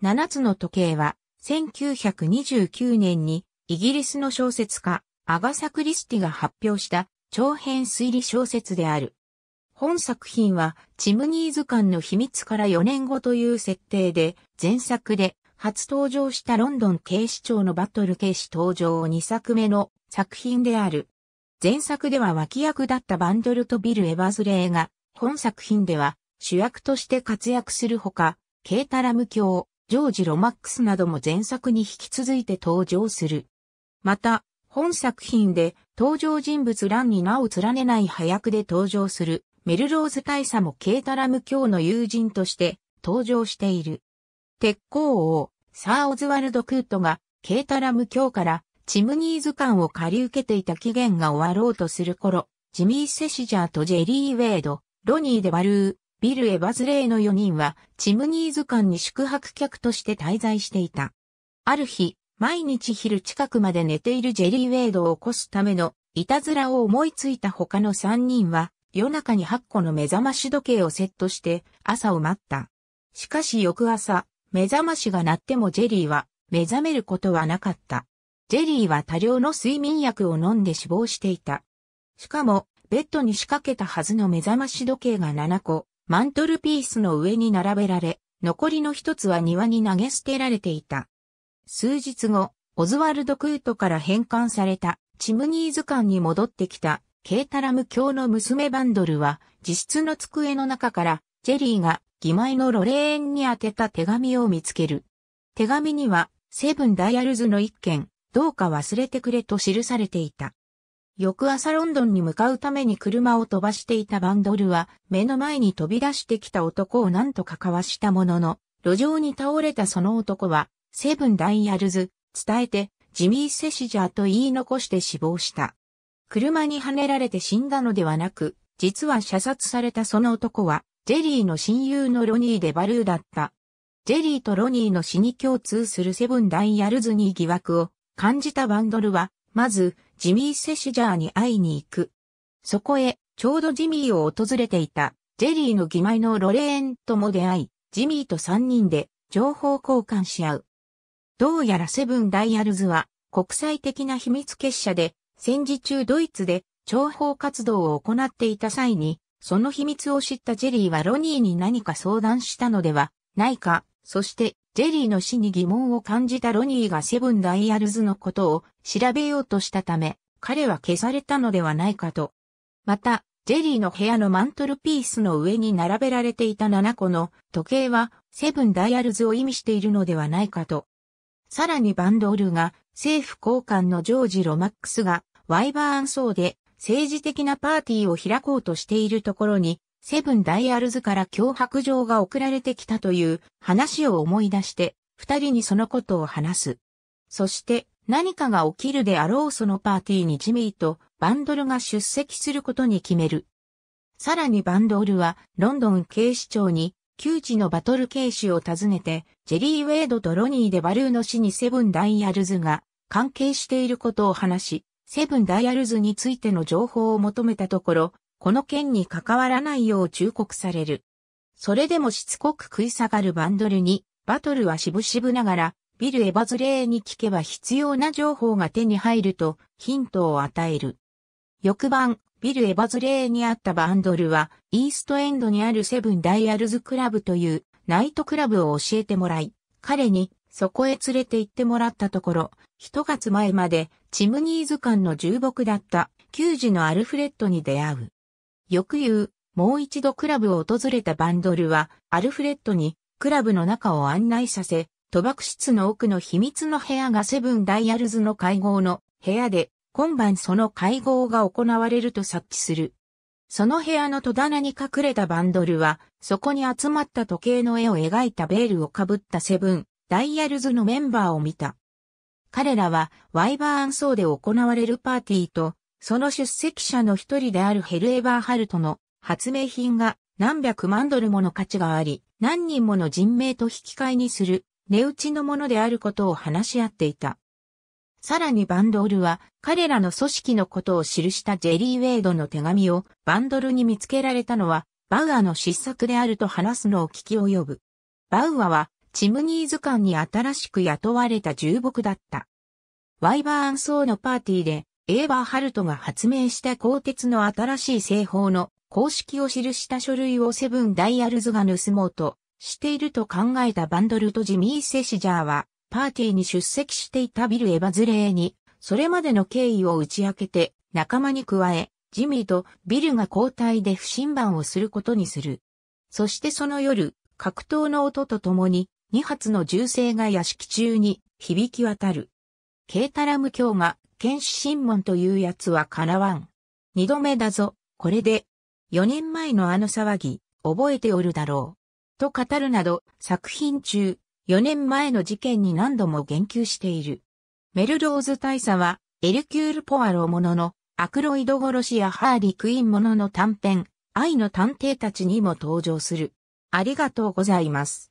7つの時計は、1929年にイギリスの小説家、アガサ・クリスティが発表した長編推理小説である。本作品は、チムニーズ館の秘密から4年後という設定で、前作で初登場したロンドン警視庁のバトル警視登場を2作目の作品である。前作では脇役だったバンドルとビル・エバズレーが、本作品では主役として活躍するほか、ケータラム教、ジョージ・ロマックスなども前作に引き続いて登場する。また、本作品で登場人物欄に名を連ねない早くで登場するメルローズ大佐もケータラム教の友人として登場している。鉄鋼王、サー・オズワルド・クートがケータラム教からチムニーズ館を借り受けていた期限が終わろうとする頃、ジミー・セシジャーとジェリー・ウェイド、ロニー・デ・バルー、ビル・エバズレイの4人は、チムニーズ館に宿泊客として滞在していた。ある日、毎日昼近くまで寝ているジェリー・ウェイドを起こすための、いたずらを思いついた他の3人は、夜中に8個の目覚まし時計をセットして、朝を待った。しかし翌朝、目覚ましが鳴ってもジェリーは、目覚めることはなかった。ジェリーは多量の睡眠薬を飲んで死亡していた。しかも、ベッドに仕掛けたはずの目覚まし時計が7個、マントルピースの上に並べられ、残りの一つは庭に投げ捨てられていた。数日後、オズワルド・クートから返還されたチムニーズ館に戻ってきたケータラム教の娘バンドルは自室の机の中からジェリーが義前のロレーンに宛てた手紙を見つける。手紙にはセブンダイアルズの一件、どうか忘れてくれと記されていた。翌朝ロンドンに向かうために車を飛ばしていたバンドルは、目の前に飛び出してきた男を何とかかわしたものの、路上に倒れたその男は、セブンダイヤルズ、伝えて、ジミー・セシジャーと言い残して死亡した。車にはねられて死んだのではなく、実は射殺されたその男は、ジェリーの親友のロニー・デバルーだった。ジェリーとロニーの死に共通するセブンダイヤルズに疑惑を感じたバンドルは、まず、ジミー・セシジャーに会いに行く。そこへ、ちょうどジミーを訪れていた、ジェリーの義妹のロレーンとも出会い、ジミーと三人で情報交換し合う。どうやらセブンダイヤルズは国際的な秘密結社で戦時中ドイツで諜報活動を行っていた際にその秘密を知ったジェリーはロニーに何か相談したのではないか、そしてジェリーの死に疑問を感じたロニーがセブンダイヤルズのことを調べようとしたため、彼は消されたのではないかと。また、ジェリーの部屋のマントルピースの上に並べられていた7個の時計はセブンダイヤルズを意味しているのではないかと。さらにバンドールが政府高官のジョージ・ロマックスがワイバーン層で政治的なパーティーを開こうとしているところにセブンダイアルズから脅迫状が送られてきたという話を思い出して、二人にそのことを話す。そして何かが起きるであろうそのパーティーにジミーとバンドルが出席することに決める。さらにバンドルはロンドン警視庁に旧知のバトル警視を訪ねて、ジェリー・ウェイドとロニー・デ・バルーの死にセブン・ダイアルズが関係していることを話し、セブン・ダイアルズについての情報を求めたところ、この件に関わらないよう忠告される。それでもしつこく食い下がるバンドルに、バトルはしぶしぶながら、ビル・エバズレーに聞けば必要な情報が手に入るとヒントを与える。翌晩、ビル・エバズレーにあったバンドルは、イーストエンドにあるセブン・ダイアルズ・クラブというナイトクラブを教えてもらい、彼にそこへ連れて行ってもらったところ、一月前までチムニーズ間の重木だった、球児のアルフレッドに出会う。翌夕、もう一度クラブを訪れたバンドルは、アルフレッドに、クラブの中を案内させ、賭博室の奥の秘密の部屋がセブンダイヤルズの会合の部屋で、今晩その会合が行われると察知する。その部屋の戸棚に隠れたバンドルは、そこに集まった時計の絵を描いたベールをかぶったセブン、ダイヤルズのメンバーを見た。彼らは、ワイバーンソーで行われるパーティーと、その出席者の一人であるヘルエバーハルトの発明品が何百万ドルもの価値があり、何人もの人命と引き換えにする値打ちのものであることを話し合っていた。さらにバンドールは彼らの組織のことを記したジェリー・ウェイドの手紙をバンドルに見つけられたのはバウアの失策であると話すのを聞き及ぶ。バウアはチムニーズ館に新しく雇われた重木だった。ワイバーン層のパーティーでエーバーハルトが発明した鋼鉄の新しい製法の公式を記した書類をセブンダイヤルズが盗もうとしていると考えたバンドルとジミー・セシジャーはパーティーに出席していたビル・エヴァズレーにそれまでの経緯を打ち明けて仲間に加えジミーとビルが交代で不審判をすることにする。そしてその夜、格闘の音とともに2発の銃声が屋敷中に響き渡る。ケータラム卿が剣士神門というやつはかなわん。二度目だぞ、これで。四年前のあの騒ぎ、覚えておるだろう。と語るなど、作品中、四年前の事件に何度も言及している。メルローズ大佐は、エルキュール・ポアロものの、アクロイド殺しやハーリー・クイーンものの短編、愛の探偵たちにも登場する。ありがとうございます。